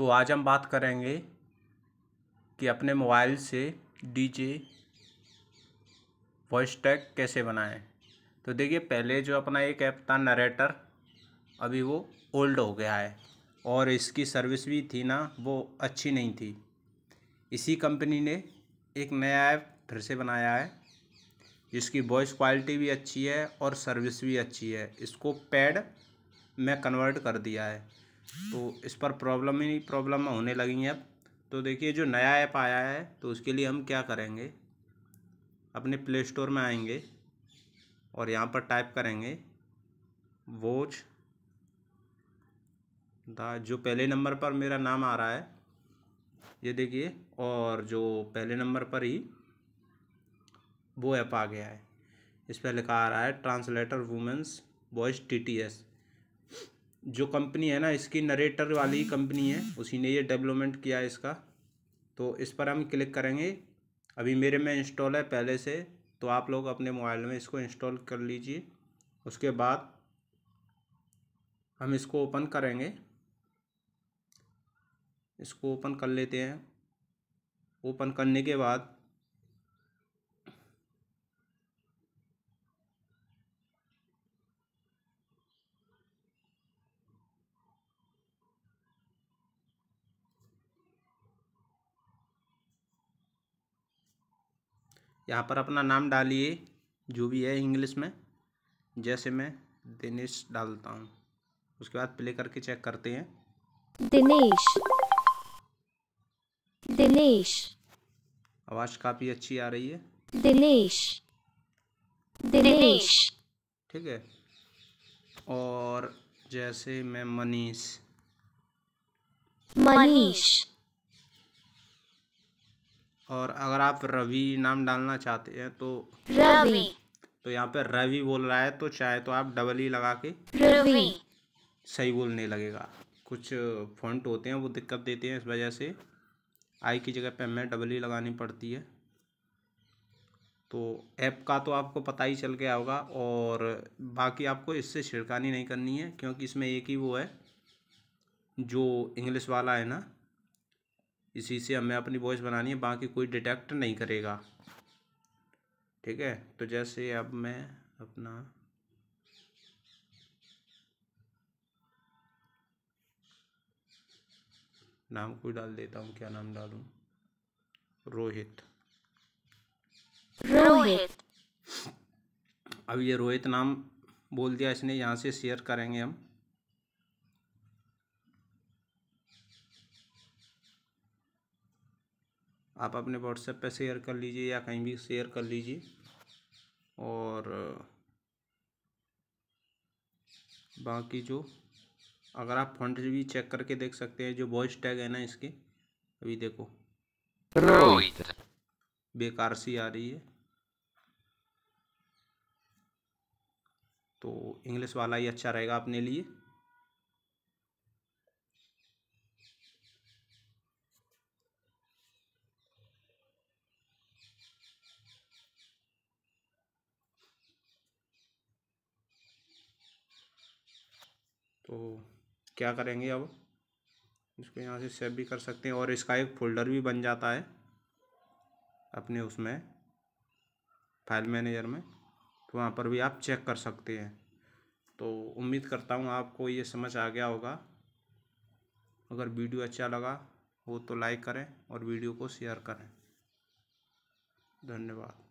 तो आज हम बात करेंगे कि अपने मोबाइल से डीजे वॉइस टैग कैसे बनाएं तो देखिए पहले जो अपना एक ऐप था नरेटर अभी वो ओल्ड हो गया है और इसकी सर्विस भी थी ना वो अच्छी नहीं थी इसी कंपनी ने एक नया ऐप फिर से बनाया है जिसकी वॉइस क्वालिटी भी अच्छी है और सर्विस भी अच्छी है इसको पैड में कन्वर्ट कर दिया है तो इस पर प्रॉब्लम ही प्रॉब्लम होने लगी अब तो देखिए जो नया ऐप आया है तो उसके लिए हम क्या करेंगे अपने प्ले स्टोर में आएंगे और यहाँ पर टाइप करेंगे वोच दा जो पहले नंबर पर मेरा नाम आ रहा है ये देखिए और जो पहले नंबर पर ही वो ऐप आ गया है इस पर लिखा आ रहा है translator women's voice T T S जो कंपनी है ना इसकी नरेटर वाली कंपनी है उसी ने ये डेवलपमेंट किया है इसका तो इस पर हम क्लिक करेंगे अभी मेरे में इंस्टॉल है पहले से तो आप लोग अपने मोबाइल में इसको इंस्टॉल कर लीजिए उसके बाद हम इसको ओपन करेंगे इसको ओपन कर लेते हैं ओपन करने के बाद यहाँ पर अपना नाम डालिए जो भी है इंग्लिश में जैसे मैं दिनेश डालता हूँ उसके बाद प्ले करके चेक करते हैं दिनेश दिनेश आवाज़ काफ़ी अच्छी आ रही है दिनेश दिनेश ठीक है और जैसे मैं मनीष मनीष और अगर आप रवि नाम डालना चाहते हैं तो रवि तो यहाँ पे रवि बोल रहा है तो चाहे तो आप डबल ई लगा के रवि सही बोलने लगेगा कुछ फॉन्ट होते हैं वो दिक्कत देते हैं इस वजह से आई की जगह पे हमें डबल ई लगानी पड़ती है तो ऐप का तो आपको पता ही चल गया होगा और बाकी आपको इससे छिड़कानी नहीं करनी है क्योंकि इसमें एक ही वो है जो इंग्लिश वाला है ना इसी से हमें अपनी वॉइस बनानी है बाकी कोई डिटेक्ट नहीं करेगा ठीक है तो जैसे अब मैं अपना नाम कोई डाल देता हूँ क्या नाम डालूँ रोहित रोहित अब ये रोहित नाम बोल दिया इसने यहाँ से शेयर करेंगे हम आप अपने व्हाट्सएप पे शेयर कर लीजिए या कहीं भी शेयर कर लीजिए और बाकी जो अगर आप फंड भी चेक करके देख सकते हैं जो वॉइस टैग है ना इसके अभी देखो बेकार सी आ रही है तो इंग्लिश वाला ही अच्छा रहेगा अपने लिए तो क्या करेंगे अब इसको यहाँ से सेव भी कर सकते हैं और इसका एक फोल्डर भी बन जाता है अपने उसमें फाइल मैनेजर में तो वहाँ पर भी आप चेक कर सकते हैं तो उम्मीद करता हूँ आपको ये समझ आ गया होगा अगर वीडियो अच्छा लगा हो तो लाइक करें और वीडियो को शेयर करें धन्यवाद